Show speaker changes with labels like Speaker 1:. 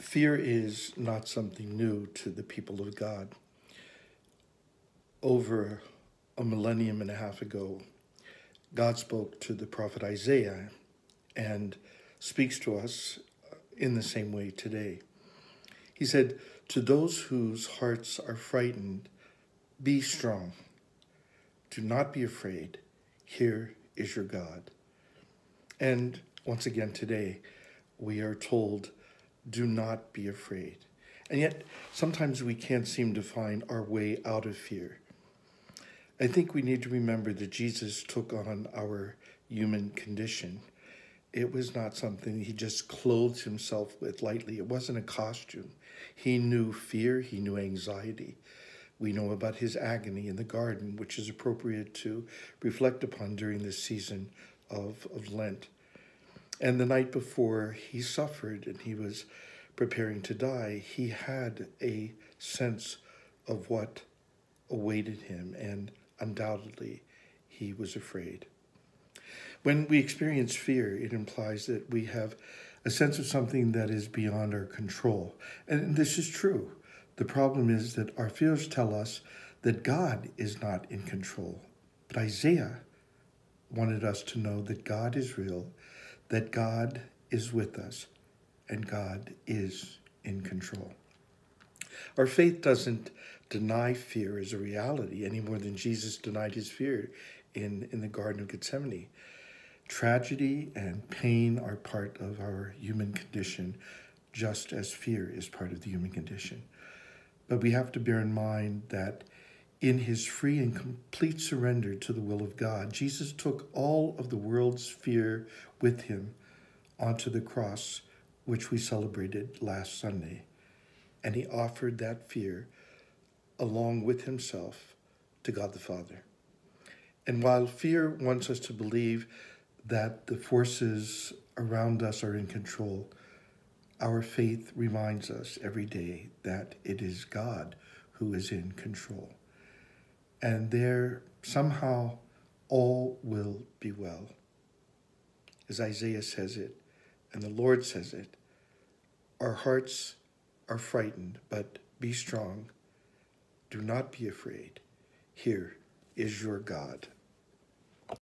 Speaker 1: Fear is not something new to the people of God. Over a millennium and a half ago, God spoke to the prophet Isaiah and speaks to us in the same way today. He said, To those whose hearts are frightened, be strong. Do not be afraid. Here is your God. And once again today, we are told do not be afraid. And yet, sometimes we can't seem to find our way out of fear. I think we need to remember that Jesus took on our human condition. It was not something he just clothed himself with lightly. It wasn't a costume. He knew fear, he knew anxiety. We know about his agony in the garden, which is appropriate to reflect upon during this season of, of Lent. And the night before he suffered and he was preparing to die, he had a sense of what awaited him, and undoubtedly he was afraid. When we experience fear, it implies that we have a sense of something that is beyond our control. And this is true. The problem is that our fears tell us that God is not in control. But Isaiah wanted us to know that God is real that God is with us and God is in control. Our faith doesn't deny fear as a reality any more than Jesus denied his fear in, in the Garden of Gethsemane. Tragedy and pain are part of our human condition, just as fear is part of the human condition. But we have to bear in mind that in his free and complete surrender to the will of God. Jesus took all of the world's fear with him onto the cross, which we celebrated last Sunday. And he offered that fear along with himself to God the Father. And while fear wants us to believe that the forces around us are in control, our faith reminds us every day that it is God who is in control and there somehow all will be well. As Isaiah says it, and the Lord says it, our hearts are frightened, but be strong. Do not be afraid. Here is your God.